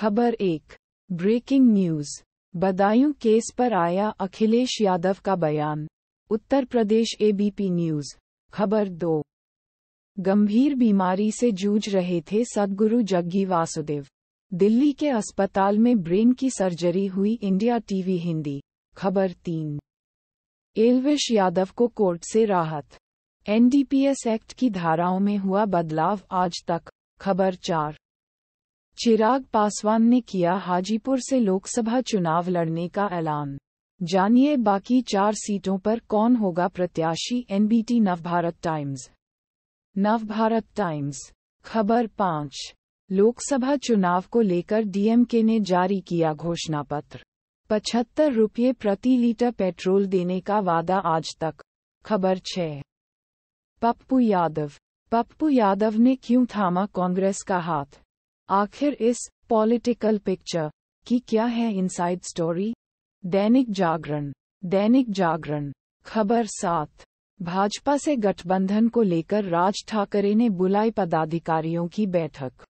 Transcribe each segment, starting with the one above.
खबर एक breaking news Badaun case पर आया अखिलेश यादव का बयान उत्तर प्रदेश एबीपी न्यूज खबर दो गंभीर बीमारी से जूझ रहे थे सदगुरु जग्गी वासुदेव दिल्ली के अस्पताल में ब्रेन की सर्जरी हुई इंडिया टीवी हिंदी खबर तीन एलविश यादव को कोर्ट से राहत एनडीपीएस एक्ट की धाराओं में हुआ बदलाव आज तक खबर चार चिराग पासवान ने किया हाजीपुर से लोकसभा चुनाव लड़ने का ऐलान जानिए बाकी चार सीटों पर कौन होगा प्रत्याशी NBT Navbharat Times Navbharat Times खबर पाँच लोकसभा चुनाव को लेकर डीएमके ने जारी किया घोषणा पत्र पचहत्तर रुपये प्रति लीटर पेट्रोल देने का वादा आज तक खबर छः पप्पू यादव पप्पू यादव ने क्यों थामा कांग्रेस का हाथ आखिर इस पॉलिटिकल पिक्चर की क्या है इनसाइड स्टोरी दैनिक जागरण दैनिक जागरण खबर सात भाजपा से गठबंधन को लेकर राज ठाकरे ने बुलाई पदाधिकारियों की बैठक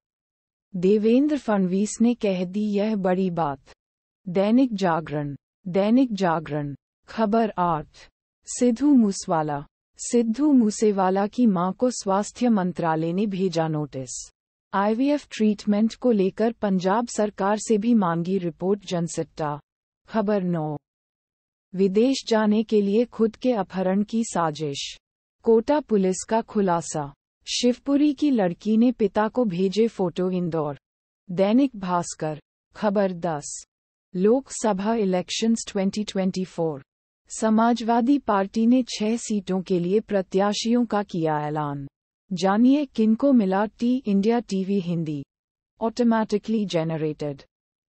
देवेंद्र फडणवीस ने कह दी यह बड़ी बात दैनिक जागरण दैनिक जागरण खबर आठ सिद्धू मूसवाला सिद्धू मूसेवाला की मां को स्वास्थ्य मंत्रालय ने भेजा नोटिस आईवीएफ ट्रीटमेंट को लेकर पंजाब सरकार से भी मांगी रिपोर्ट जनसिट्टा खबर नौ विदेश जाने के लिए खुद के अपहरण की साजिश कोटा पुलिस का खुलासा शिवपुरी की लड़की ने पिता को भेजे फोटो इंदौर दैनिक भास्कर खबर दस लोकसभा इलेक्शंस 2024 समाजवादी पार्टी ने छह सीटों के लिए प्रत्याशियों का किया ऐलान जानिए किनको मिला टी India TV Hindi automatically generated